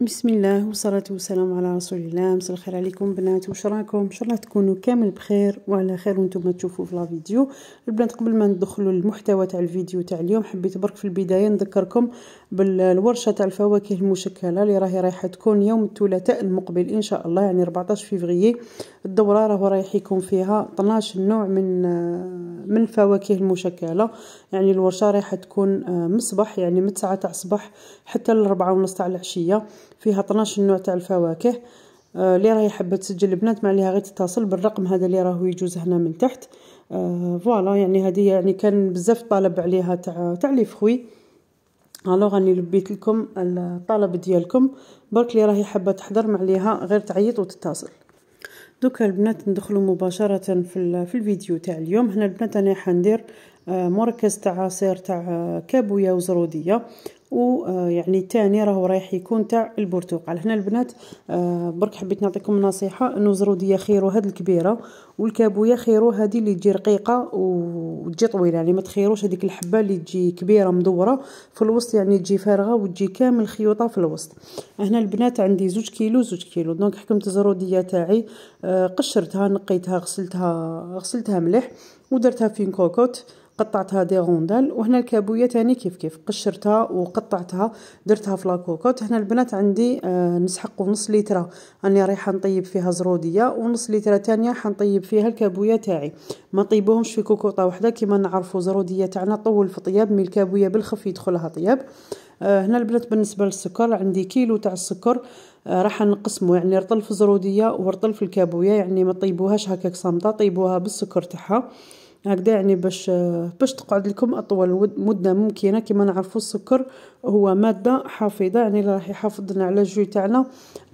بسم الله والصلاة والسلام على رسول الله مساء الخير عليكم بنات واش راكم ان شاء الله تكونوا كامل بخير وعلى خير وانتم تشوفوا في لا فيديو البنات قبل ما ندخلوا للمحتوى تاع الفيديو تاع اليوم حبيت برك في البدايه نذكركم بالورشه تاع الفواكه المشكله اللي راهي رايحه تكون يوم الثلاثاء المقبل ان شاء الله يعني 14 فيفري الدوره راهو رايح يكون فيها 12 نوع من من الفواكه المشكله يعني الورشه رايحه تكون مصباح يعني من 9 تاع الصباح حتى ل 4 ونص تاع العشيه فيها 12 نوع تاع الفواكه آه، اللي راهي حابه تسجل البنات ما عليها غير تتصل بالرقم هذا اللي راهو يجوز هنا من تحت آه، فوالا يعني هذه يعني كان بزاف طالب عليها تاع تاع لي فخوي الوغ راني لبيت لكم الطلب ديالكم برك اللي راهي حابه تحضر ما عليها غير تعيط وتتصل دوكا البنات ندخلوا مباشره في في الفيديو تاع اليوم هنا البنات انا حندير آه، مركز تاع عصير تاع كابويا وزروديه ويعني تاني راهو رايح يكون تاع البرتقال هنا البنات آه، برك حبيت نعطيكم نصيحه انه زروديه خيرو هذه الكبيره والكابويه خيرو هذه اللي تجي رقيقه وتجي طويله يعني ما تخيروش هذيك الحبه اللي تجي كبيره مدوره في الوسط يعني تجي فارغه وتجي كامل خيوطه في الوسط هنا البنات عندي زوج كيلو زوج كيلو دونك حكمت الزروديه تاعي آه، قشرتها نقيتها غسلتها غسلتها مليح ودرتها في كوكوت قطعتها دي غوندال وهنا الكابوية تاني كيف كيف قشرتها وقطعتها درتها في لاكوكوت هنا البنات عندي آه نسحقوا نص لترة راني رايحة نطيب فيها زرودية ونص لترة تانية حنطيب فيها الكابوية تاعي ما طيبوهمش في كوكوطة وحدة كيما نعرفوا زرودية تاعنا طول في طياب من الكابوية بالخف يدخلها طياب آه هنا البنات بالنسبة للسكر عندي كيلو تاع السكر آه راح نقسمو يعني رطل في زرودية ورطل في الكابوية يعني ما طيبوهاش هكاك صامتة طيبوها بالسكر تاعها هكذا يعني باش باش تقعد لكم اطول مده ممكنه كما نعرفوا السكر هو ماده حافظه يعني اللي راح يحافظ لنا على الجو تاعنا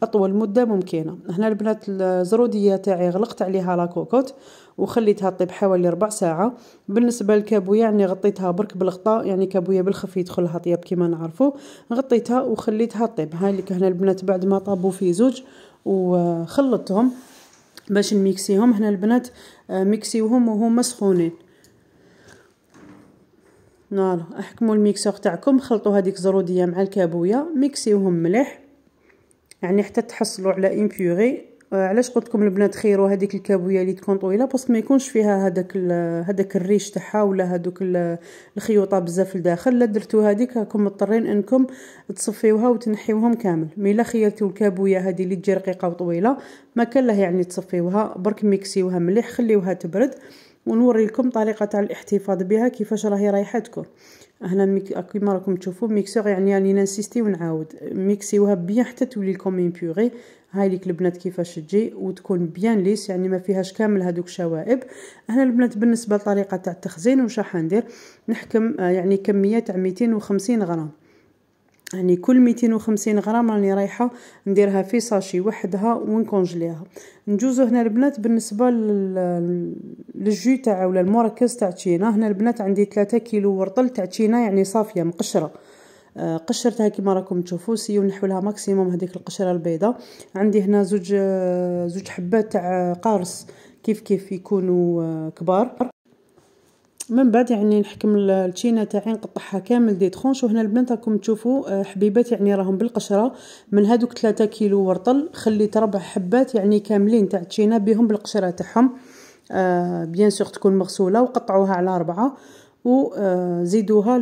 اطول مده ممكنه هنا البنات الزروديه تاعي غلقت عليها كوكوت وخليتها طيب حوالي ربع ساعه بالنسبه للكابويا يعني غطيتها برك بالغطاء يعني كابويا بالخف يدخلها طياب كما نعرفوا غطيتها وخليتها طيب هاي لك هنا البنات بعد ما طابوا في زوج وخلطتهم باش نميكسيهم هنا البنات آه، ميكسيوهم وهما سخونين فوالا احكموا الميكسور تاعكم خلطوا هذيك زروديه مع الكابويا ميكسيوهم مليح يعني حتى تحصلوا على ان آه، علاش قلت لكم البنات خيروا هذيك الكابويه اللي تكون طويله باسكو ما يكونش فيها هذاك هذاك الريش تاعها ولا هذوك الخيوطه بزاف لداخل لا درتو هذيك راكم مضطرين انكم تصفيوها وتنحيوهم كامل مي الا خيرتو الكابويه هذه اللي تجي رقيقه وطويله ما كان لها يعني تصفيوها برك ميكسيوها مليح خليوها تبرد ونوري لكم طريقه تاع الاحتفاظ بها كيفاش راهي رايحه تكون هنا كيما راكم تشوفوا ميكسور يعني راني يعني نانسيستي ونعاود ميكسيوها بيان حتى تولي لكم بيوري هاي ليك البنات كيفاش تجي وتكون بيان ليس يعني ما فيهاش كامل هذوك الشوائب هنا البنات بالنسبه للطريقه تاع التخزين واش راح ندير نحكم آه، يعني كميه تاع 250 غرام يعني كل 250 غرام راني رايحه نديرها في ساشي وحدها ونكونجليها نجوزو هنا البنات بالنسبه للجو تاع ولا المركز تاع تشينا هنا البنات عندي 3 كيلو ورطل تاع تشينا يعني صافيه مقشره آه، قشرتها كما راكم تشوفوا سيو نحولها ماكسيموم هذيك القشره البيضاء عندي هنا زوج آه، زوج حبات تاع آه، قارص كيف كيف يكونوا كبار من بعد يعني نحكم التشينه تاعي نقطعها كامل دي ترونش وهنا البنات راكم تشوفوا حبيبات يعني راهم بالقشره من هذوك 3 كيلو ورطل خليت ربع حبات يعني كاملين تاع التشينه بهم بالقشره تاعهم بيان سور تكون مغسوله وقطعوها على ربعه وزيدوها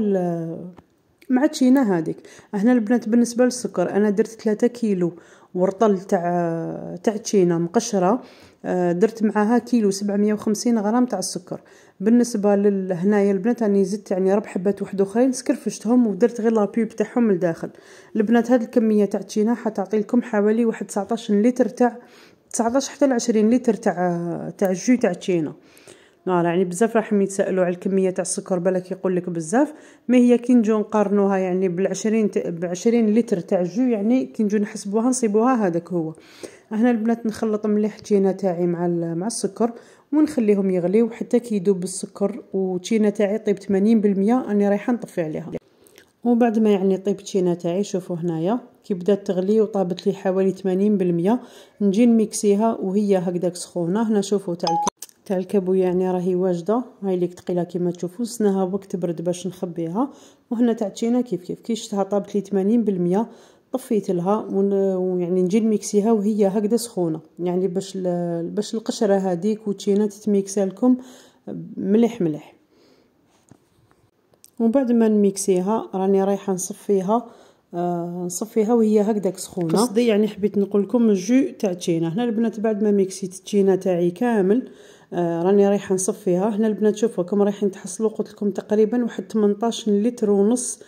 مع تشينا هذيك هنا البنات بالنسبه للسكر انا درت 3 كيلو ورطل تاع تاع تشينا مقشره آه، درت معاها كيلو 750 غرام تاع السكر بالنسبه لهنايا البنات راني زدت يعني ربع حبات واحد اخرين سكرفشتهم ودرت غير لابيب تاعهم لداخل البنات هذه الكميه تاع تشينا حتعطي لكم حوالي واحد 19 لتر تاع 19 حتى ل 20 لتر تاع تاع الجو تاع تشينا نار يعني بزاف راح يتسائلوا على الكميه تاع السكر بالك يقول لك بزاف مي هي كي نجو نقارنوها يعني بالعشرين بعشرين لتر تاع الجو يعني كي نجو نحسبوها نصيبوها هذاك هو هنا البنات نخلط مليح التينه تاعي مع مع السكر ونخليهم يغليو حتى كي يذوب السكر والتينه تاعي طيب 80% اني رايحه نطفي عليها وبعد ما يعني طيب التينه تاعي شوفوا هنايا كي بدات تغلي وطابت لي حوالي 80% نجي نميكسيها وهي هكذاك سخونه هنا شوفوا تاع تاع الكابو يعني راهي واجده هاي ليك ثقيله كيما تشوفوا سناها وقت برد باش نخبيها وهنا تاع التشينا كيف كيف كي شتها طابت لي 80% طفيت لها ويعني نجي نميكسيها وهي هكذا سخونه يعني باش باش القشره هذيك وتينا تتميكس لكم مليح مليح ومن بعد ما نميكسيها راني رايحه نصفيها آه نصفيها وهي هكذاك سخونه قصدي يعني حبيت نقول لكم الجو تاع التشينا هنا البنات بعد ما ميكسيت التشينا تاعي كامل آه، راني رايحه نصفيها هنا البنات شوفوا راكم رايحين تحصلوا قلت لكم تقريبا واحد 18 لتر ونص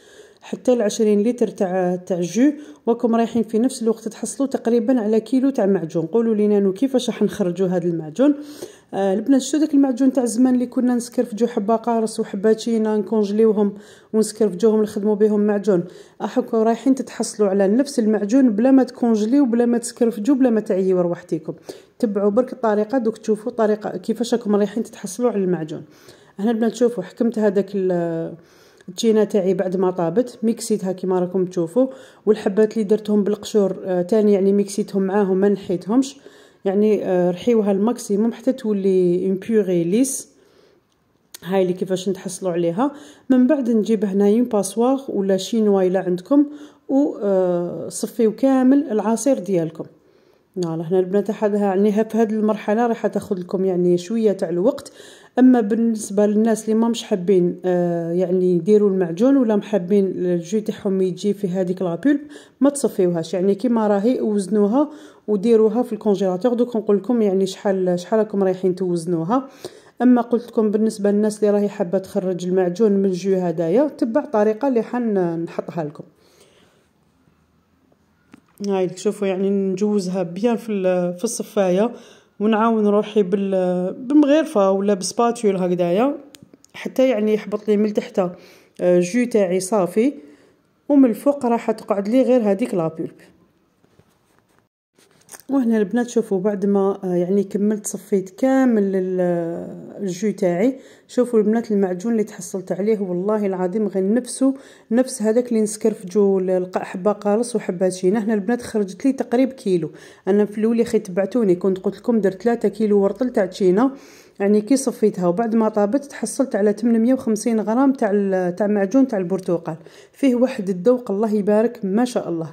حتى ل 20 لتر تاع تاع جو وكم رايحين في نفس الوقت تحصلوا تقريبا على كيلو تاع معجون قولوا لينا نو كيفاش راح نخرجوا هذا المعجون آه البنات شتو داك المعجون تاع زمان اللي كنا نسكرفجو حبه قارص وحبه تشينا نكونجليوهم ونسكرفجوهم نخدموا بهم معجون احكم آه، رايحين تتحصلوا على نفس المعجون بلا ما تكونجليو بلا ما تسكرفجو بلا ما تعييو رواحتيكم تبعوا برك الطريقه دوك تشوفوا طريقه كيفاش راكم رايحين تتحصلوا على المعجون هنا البنات تشوفوا حكمت هذاك التشينه تاعي بعد ما طابت ميكسيتها كيما راكم تشوفوا والحبات اللي درتهم بالقشور آه، تاني يعني ميكسيتهم معاهم ما نحيتهمش يعني آه، رحيوها الماكسيموم حتى تولي اون بيوري ليس هاي اللي كيفاش نتحصلوا عليها من بعد نجيب هنا اون باسوار ولا شينوا الى عندكم وصفيو آه، كامل العصير ديالكم نعم هنا البنات يعني هذه المرحله راح تاخذ لكم يعني شويه تاع الوقت اما بالنسبه للناس اللي ما مش حابين آه يعني يديروا المعجون ولا محبين الجو تاعهم يجي في هذيك لابولب ما تصفيوهاش يعني كيما راهي وزنوها وديروها في الكونجيلاتور دوك نقول لكم يعني شحال شحال راكم رايحين توزنوها اما قلت لكم بالنسبه للناس اللي راهي حابه تخرج المعجون من الجو هدايا تبع الطريقه اللي حنحطها لكم هاي شوفوا يعني نجوزها بيان في في الصفايه ونعاون روحي بال بالمغرفه ولا بسباتيول هكدايا حتى يعني يحبط لي من تحت آه، جو تاعي صافي ومن الفوق راح تقعد لي غير هذيك لابولب وهنا البنات شوفوا بعد ما آه، يعني كملت صفيت كامل آه، الجو تاعي شوفوا البنات المعجون اللي تحصلت عليه والله العظيم غير نفسه نفس هذاك اللي نسكرفجو حبه قالص شينه هنا البنات خرجت لي تقريب كيلو انا في الاولى خي تبعتوني كنت قلت لكم درت 3 كيلو ورطل تاع تشينا يعني كي صفيتها وبعد ما طابت تحصلت على 850 غرام تاع تاع معجون تاع البرتقال فيه واحد الذوق الله يبارك ما شاء الله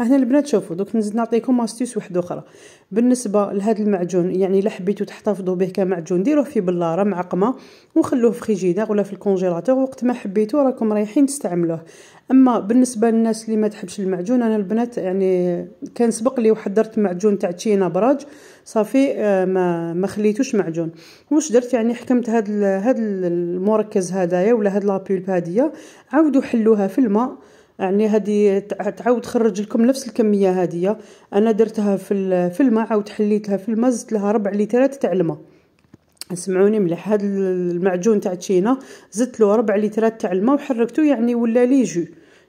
هنا البنات شوفوا دوك نزيد نعطيكم استيس واحده اخرى بالنسبه لهذا المعجون يعني الا حبيتو تحتفظوا به كمعجون ديروه في بلاره معقمه وخلوه في فريجيدير ولا في الكونجيلاتور وقت ما حبيتو راكم رايحين تستعملوه اما بالنسبه للناس اللي ما تحبش المعجون انا البنات يعني كان سبق لي وحضرت معجون تاع تشينا براج صافي آه، ما ما خليتوش معجون واش درت يعني حكمت هذا هذا المركز هدايا ولا هاد لابولب هاديه عاودوا حلوها في الماء يعني هذه تعاود تخرج لكم نفس الكميه هذه انا درتها في في الماء عاود حليتها في الماء زدت لها ربع لترات تاع الماء سمعوني مليح هذا المعجون تاع تشينا زدت له ربع لترات تاع الماء وحركته يعني ولا لي جو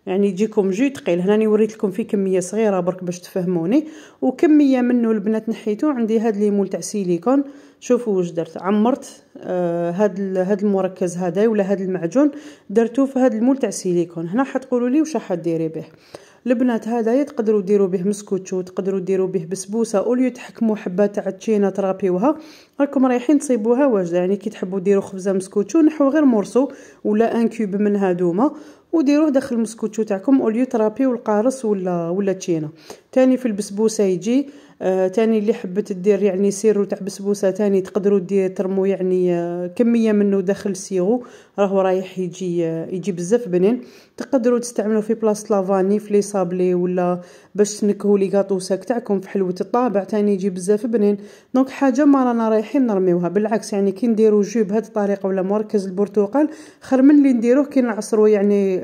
يعني يجيكم جو ثقيل هنا وريت لكم فيه كميه صغيره برك باش تفهموني وكميه منه البنات نحيته عندي هذا ليمول تاع سيليكون شوفوا واش درت عمرت آه هاد هاد المركز هذا ولا هاد المعجون درتو في هاد المول تاع سيليكون هنا حتقولوا لي واش حديري به البنات هذايا تقدروا ديروا به مسكوتشو تقدروا ديروا به بسبوسه اوليو تحكموا حبه تاع تشينا ترابيوها راكم رايحين تصيبوها واجده يعني كي تحبوا ديروا خبزه مسكوتشو نحو غير مرسو ولا ان كوب من هادوما وديروه داخل المسكوتشو تاعكم اوليو ترابيو القارص ولا ولا تشينا تاني في البسبوسه يجي آه تاني اللي حبت دير يعني سيرو تاع بسبوسه تاني تقدروا دير ترموا يعني آه كميه منه داخل سيرو راهو رايح يجي يجي بزاف بنين تقدروا تستعملوا في بلاصه لافاني في لي صابلي ولا باش تنكهوا لي ساك تاعكم في حلوه الطابع تاني يجي بزاف بنين دونك حاجه ما رانا رايحين نرميوها بالعكس يعني كي نديروا جو بهذه الطريقه ولا مركز البرتقال خير من اللي نديروه كي نعصروا يعني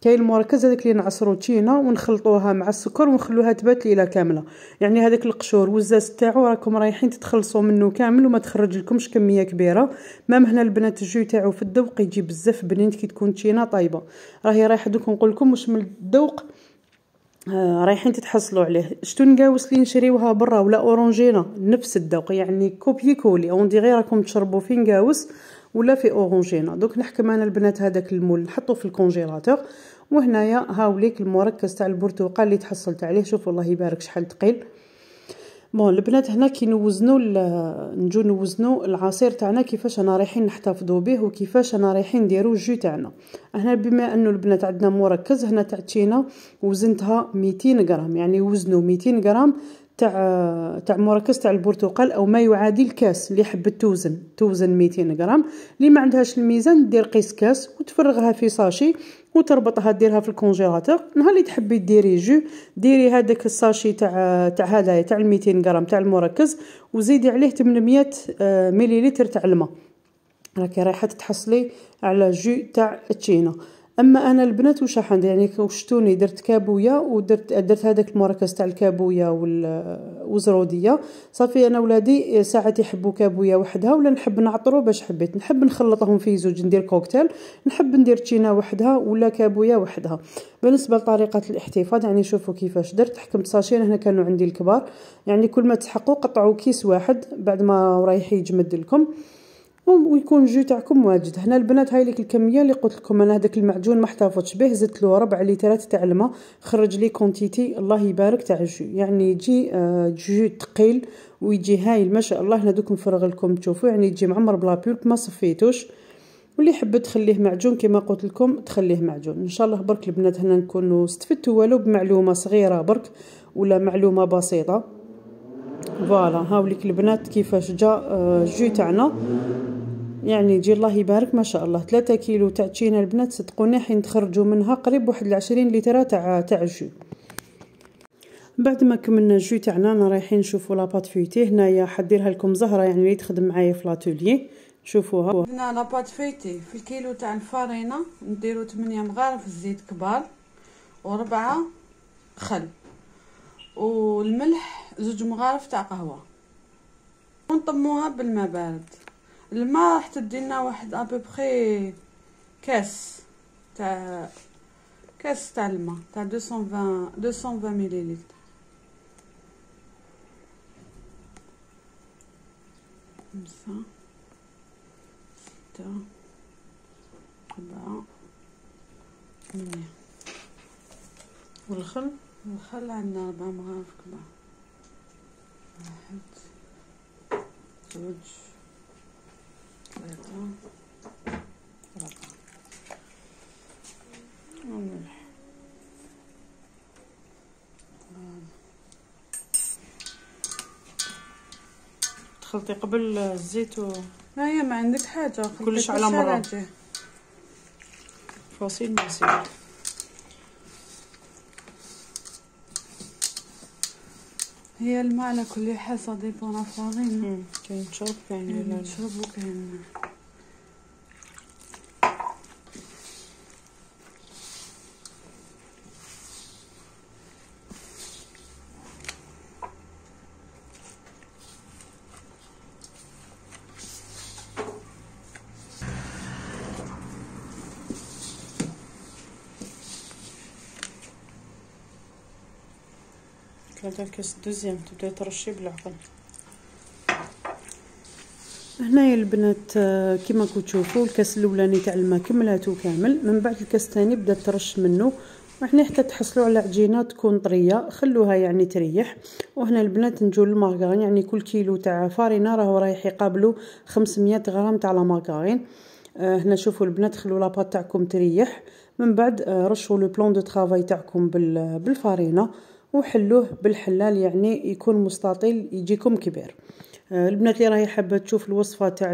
كاين المركز هذاك اللي نعصروا تشينا ونخلطوها مع السكر ونخلوها تبات ليله كامله يعني هذاك القشور والزاز تاعو راكم رايحين تتخلصوا منه كامل وما تخرج لكمش كميه كبيره مام هنا البنات الجو تاعو في الدو كيجي بزاف بنين كي تكون تشينا طايبه راهي رايح دوك نقول لكم واش من الذوق آه رايحين تتحصلوا عليه شتو نقاوس لي نشريوها برا ولا اورانجينا نفس الذوق يعني كوبي كولي اون غير راكم تشربوا في نقاوس ولا في اورانجينا دوك نحكم انا البنات هذاك المول نحطو في الكونجيلاتور وهنايا هاوليك المركز تاع البرتقال اللي تحصلت عليه شوفوا الله يبارك شحال ثقيل بون البنات هنا كي نوزنو نجو نوزنو العصير تاعنا كيفاش انا رايحين نحتفظوا به وكيفاش انا رايحين نديرو الجو تاعنا هنا بما انه البنات عندنا مركز هنا تاع تشينا وزنتها 200 غرام يعني وزنوا 200 غرام تاع تاع مركز تاع البرتقال او ما يعادل كاس اللي حبت توزن توزن 200 غرام اللي ما عندهاش الميزان دير قيس كاس وتفرغها في ساشي وتربطها ديرها في الكونجيلاتور نهار اللي تحبي ديري جو ديري هذاك الساشي تاع تاع هذايا تاع 200 غرام تاع المركز وزيدي عليه 800 آه، مليلتر تاع الماء راكي رايحه تحصلي على جو تاع التشينا اما انا البنات واش حند يعني وشتوني درت كابويه ودرت درت هذاك المركز تاع الكابويه والزروديه صافي انا ولادي ساعات يحبوا كابويه وحدها ولا نحب نعطرو باش حبيت نحب نخلطهم في زوج ندير كوكتيل نحب ندير تشينا وحدها ولا كابويه وحدها بالنسبه لطريقه الاحتفاظ يعني شوفوا كيفاش درت حكمت ساشين هنا كانوا عندي الكبار يعني كل ما تحقوا قطعوا كيس واحد بعد ما رايح يجمد لكم ويكون الجو تاعكم واجد هنا البنات هاي ليك الكميه اللي قلت لكم انا هذاك المعجون ما احتفظتش به زدت له ربع لترات تاع الماء خرج لي كونتيتي الله يبارك تاع الجو يعني يجي آه، جو ثقيل ويجي هايل ما شاء الله هنا دوك نفرغ لكم تشوفوا يعني يجي معمر بلا بولب ما صفيتوش واللي حب تخليه معجون كما قلت لكم تخليه معجون ان شاء الله برك البنات هنا نكونوا استفدتوا ولو بمعلومه صغيره برك ولا معلومه بسيطه فوالا هاوليك البنات كيفاش جا الجو آه، تاعنا يعني يجي الله يبارك ما شاء الله ثلاثة كيلو تاع تشينا البنات صدقوني حين تخرجوا منها قريب واحد العشرين لتر تاع تاع جو بعد ما كملنا الجو تاعنا انا رايحين نشوفوا لاباط فيتي هنايا حديرها لكم زهره يعني اللي تخدم معايا في لاتولي شوفوها هنا لاباط فيتي في الكيلو تاع الفارينه نديرو 8 مغارف زيت كبار وربعة خل والملح زوج مغارف تاع قهوه ونطموها بالماء بارد الماء راح تدي لنا واحد ابوبخي كاس تاع كاس تاع الماء تاع 220 220 مليلتر خمسة ستة سبعة ثمانية والخل الخل عندنا أربعة مغارف كبار واحد زوج ثلاثة ربعة والملح تخلطي قبل الزيت و ما هي ما عندك حاجة كلش على مرة فاصيل مسيل هي الماء على حصة دي صديق ونفاضين كان شرب كان شرب وكان الكاس الدوزيام تبدا ترشي بالعقل هنايا البنات آه، كما تشوفوا الكاس الاولاني تاع الماء كملاتو كامل من بعد الكاس الثاني بدات ترش منه وحنا حتى تحصلوا على عجينه تكون طريه خلوها يعني تريح وهنا البنات نجو للمارغرين يعني كل كيلو تاع فارينه راهو رايح يقابلو 500 غرام تاع لا آه، هنا شوفوا البنات خلو لاباط تاعكم تريح من بعد آه، رشوا لو بلون دو طرافاي تاعكم بالفارينه وحلوه بالحلال يعني يكون مستطيل يجيكم كبير آه، البنات اللي راهي حابه تشوف الوصفه تاع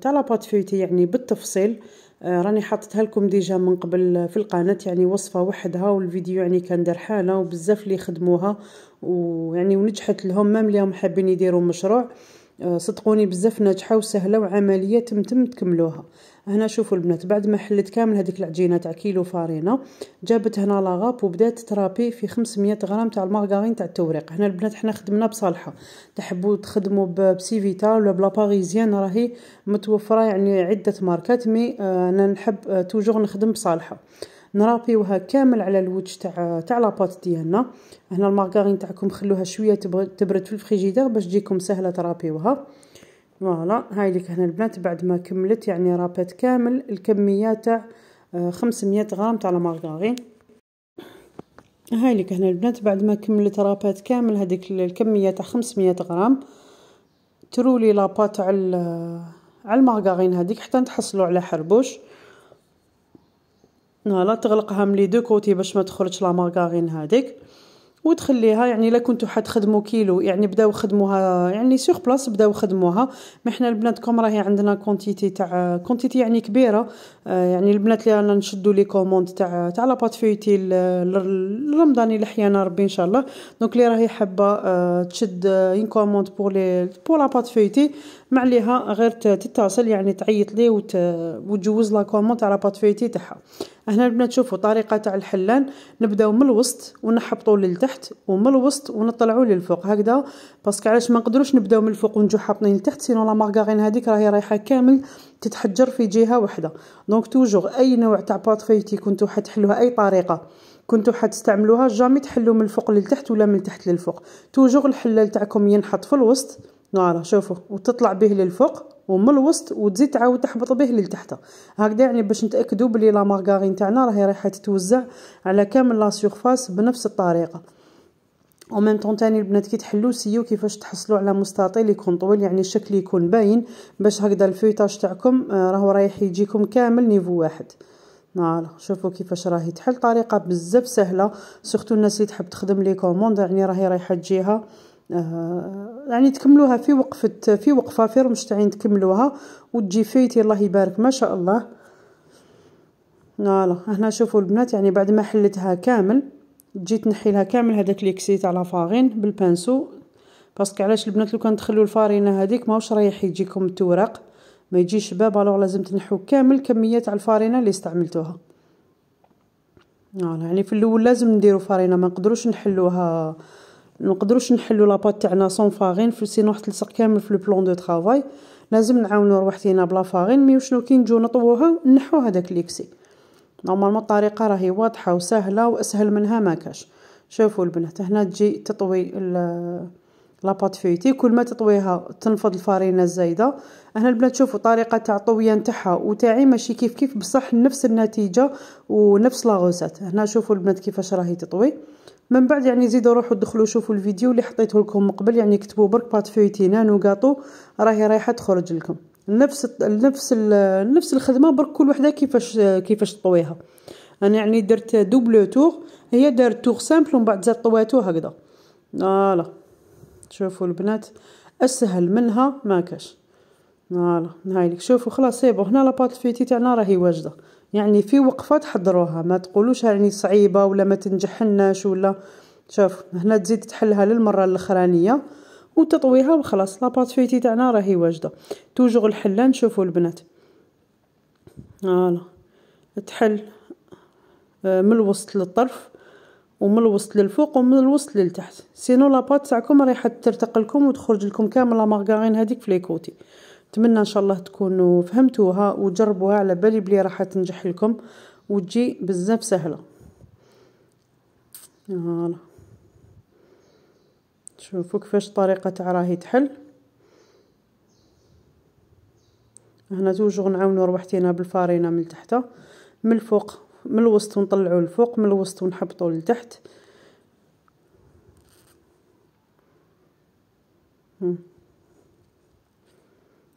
تاع لاباط فيتي يعني بالتفصيل آه، راني حطيتها لكم ديجا من قبل في القناه يعني وصفه وحدها والفيديو يعني كان دار حاله وبزاف اللي خدموها ويعني ونجحت لهم مام هم حابين يديروا مشروع آه، صدقوني بزاف ناجحه وسهله وعمليه تم تم تكملوها هنا شوفوا البنات بعد ما حلت كامل هذيك العجينه تاع كيلو فارينه جابت هنا لاغاب وبدات ترابي في 500 غرام تاع المارغرين تاع التوريق هنا البنات حنا خدمنا بصالحه تحبوا تخدموا بسيفيتا ولا بلا باريزيان راهي متوفره يعني عده ماركات مي آه، انا نحب آه، توجور نخدم بصالحه نرابيوها كامل على الوجه تاع تاع لاباط ديالنا هنا المارغارين تاعكم خلوها شويه تبرد في الفريجيدير باش تجيكم سهله ترابيوها فوالا هاي هنا البنات بعد ما كملت يعني رابات كامل الكميه تاع 500 آه، غرام تاع المارغارين هاي هنا البنات بعد ما كملت رابات كامل هذيك الكميه تاع 500 غرام ترولي لاباط على على المارغارين هذيك حتى تحصلوا على حربوش لا تغلقها من لي دو كوتي باش ما تخرجش لا مارغارين هذيك وتخليها يعني الا كنتو حتخدموا كيلو يعني بداو خدموها يعني سيغ بلاص بداو خدموها ما حنا البنات كوم راهي عندنا كونتيتي تاع كونتيتي يعني كبيره آه، يعني البنات اللي رانا نشدوا لي كوموند تاع تاع لا بات فيتي لرمضان اللي حيانا ربي ان شاء الله دونك اللي راهي حابه آه، تشد اون كوموند بور لي بور لا بات فيتي ما عليها غير تتصل يعني تعيط لي وتجوز لا كوموند تاع لا بات فيتي تاعها هنا البنات تشوفوا طريقه تاع الحلان نبداو من الوسط ونحبطوا للتحت ومن الوسط ونطلعوا للفوق هكذا باسكو علاش ما نقدروش نبداو من الفوق ونجو حاطين لتحت سينو لا مارغارين هذيك راهي رايحه كامل تتحجر في جهه واحده دونك توجور اي نوع تاع بات كنتو حتحلوها اي طريقه كنتو حتستعملوها جامي تحلو من الفوق للتحت ولا من تحت للفوق توجور الحلال تاعكم ينحط في الوسط نوالا شوفوا وتطلع به للفوق ومن الوسط وتزيد تعاود تحبط به للتحت هكذا يعني باش نتاكدوا بلي لا مارغارين تاعنا راهي رايحه تتوزع على كامل لا سيرفاس بنفس الطريقه ومن طون تاني البنات كي تحلو سيو كيفاش تحصلوا على مستطيل يكون طويل يعني الشكل يكون باين باش هكذا الفيتاج تاعكم آه، راهو رايح يجيكم كامل نيفو واحد نعم شوفوا كيفاش راهي تحل طريقه بزاف سهله سورتو الناس اللي تحب تخدم لي كوموند يعني راهي رايحه تجيها يعني تكملوها في وقفة في وقفة في رمشتعين تكملوها وتجي فايتي الله يبارك ما شاء الله فوالا هنا شوفوا البنات يعني بعد ما حلتها كامل تجي تنحي لها كامل هذاك ليكسي تاع لافاغين بالبانسو باسكو علاش البنات لو كان تخليو الفارينه هذيك ماهوش رايح يجيكم التورق ما يجيش باب الوغ لازم تنحو كامل كميه تاع الفارينه اللي استعملتوها فوالا يعني في الاول لازم نديرو فارينه ما نقدروش نحلوها نقدروش نحلو لاباط تاعنا سون فارين في واحد تلصق كامل في لو بلون دو طرافاي لازم نعاونو روحتينا بلا فارين مي وشنو كي نجو نطووها نحو هذاك ليكسي نورمالمون الطريقه راهي واضحه وسهله واسهل منها ما كاش شوفوا البنات هنا تجي تطوي لاباط فيتي كل ما تطويها تنفض الفرينه الزايده هنا البنات شوفوا طريقه تاع الطويه نتاعها وتاعي ماشي كيف كيف بصح نفس النتيجه ونفس لاغوسات هنا شوفوا البنات كيفاش راهي تطوي من بعد يعني زيدوا روحوا دخلوا شوفوا الفيديو اللي حطيته لكم قبل يعني كتبوا برك بات فيتينان وكاطو راهي رايحه تخرج لكم نفس نفس نفس الخدمه برك كل وحده كيفاش كيفاش تطويها انا يعني درت دوبل تور هي دارت تور سامبل ومن بعد زاد طويتو هكذا فوالا شوفوا البنات اسهل منها ما كاش فوالا هايلك شوفوا خلاص سيبو هنا لاباط فيتي تاعنا راهي واجده يعني في وقفه تحضروها ما تقولوش راني صعيبه ولا ما تنجحناش ولا شوف هنا تزيد تحلها للمره الاخرانيه وتطويها وخلاص لاباتفيتي تاعنا راهي واجده توجور الحله نشوفوا البنات فوالا تحل آه، من الوسط للطرف ومن الوسط للفوق ومن الوسط للتحت سينو لاباط تاعكم رايحه ترتقلكم وتخرج لكم كامل لا مارغارين هذيك في لي كوتي نتمنى ان شاء الله تكونوا فهمتوها وجربوها على بالي بلي راح تنجح لكم وتجي بزاف سهله فوالا شوفوا كيفاش الطريقه تاع راهي تحل هنا توجور نعاونوا ربحتينا بالفارينه من تحت من الفوق من الوسط ونطلعوا الفوق من الوسط ونحبطوا لتحت 嗯。Mm.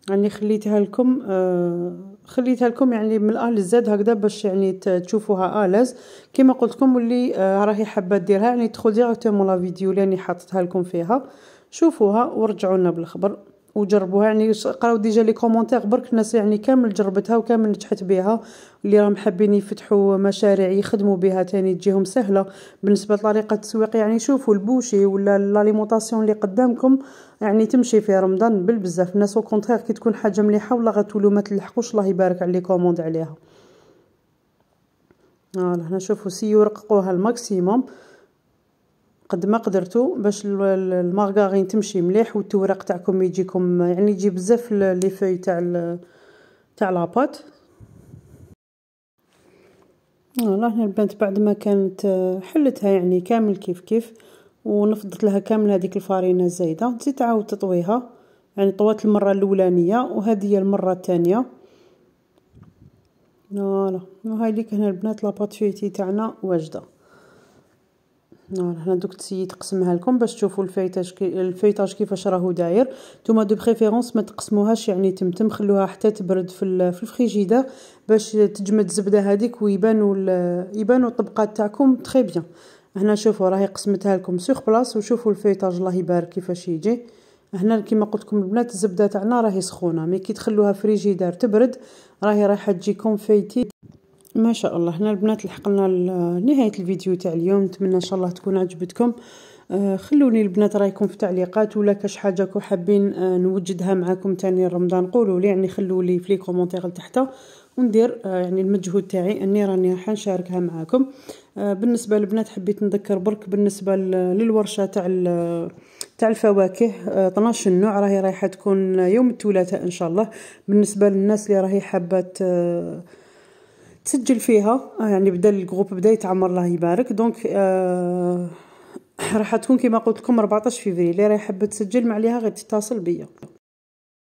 يعني خليتها لكم آه خليتها لكم يعني من الان للزاد هكذا باش يعني تشوفوها آلز كما قلت لكم واللي آه راهي حابه ديرها يعني تدخل ديريكتومون لا فيديو اللي راني حاطتها لكم فيها شوفوها ورجعوا لنا بالخبر وجربوها يعني قراو ديجا لي كومونتير برك الناس يعني كامل جربتها وكامل نجحت بها اللي راهم حابين يفتحوا مشاريع يخدموا بها تاني تجيهم سهله بالنسبه لطريقه التسويق يعني شوفوا البوشي ولا لاليموطاسيون اللي قدامكم يعني تمشي في رمضان بالبزاف الناس وكونتير كي تكون حاجه مليحه ولا غتولوا ما تلحقوش الله يبارك على لي كوموند عليها ها آه هنا شوفوا سيو رققوها الماكسيموم قد ما قدرتو باش المارغارين تمشي مليح والتوراق تاعكم يجيكم يعني يجي بزاف لي فوي تاع تاع لاباط والله هنا البنت بعد ما كانت حلتها يعني كامل كيف كيف ونفضت لها كامل هذيك الفارينه الزايده تزيد تعاود تطويها يعني طوات المره الاولانيه وهذه المره الثانيه فوالا وهاي ليك هنا البنات لاباط فيتي تاعنا واجده نعم، هنا دوك تسيي تقسمها لكم باش تشوفوا الفايتاج كي الفايتاج كيفاش راهو داير نتوما دو بريفيرونس ما تقسموهاش يعني تمتم خلوها حتى تبرد في في الفريجيدير باش تجمد الزبده هذيك ويبانوا يبانوا الطبقات تاعكم تري بيان هنا شوفوا راهي قسمتها لكم سوغ بلاص وشوفوا الفايتاج الله يبارك كيفاش يجي هنا كيما قلت لكم البنات الزبده تاعنا راهي سخونه مي كي تخلوها فريجيدار تبرد راهي رايحه تجيكم فايتي ما شاء الله هنا البنات لحقنا نهاية الفيديو تاع اليوم نتمنى ان شاء الله تكون عجبتكم آه، خلوني البنات رايكم في تعليقات ولا كاش حاجه كو حابين آه، نوجدها معاكم تاني رمضان قولوا لي يعني خلوا لي في لي كومونتير تحتها وندير آه، يعني المجهود تاعي اني راني نشاركها معاكم بالنسبه للبنات حبيت نذكر برك بالنسبه للورشه تاع تاع الفواكه 12 نوع راهي رايحه تكون يوم الثلاثاء ان شاء الله بالنسبه للناس اللي راهي حابه تسجل فيها آه، يعني بدا الجروب بدا يتعمر الله يبارك دونك آه راح تكون كما قلت لكم 14 فيفري اللي راه يحب تسجل ما عليها غير تتصل بيا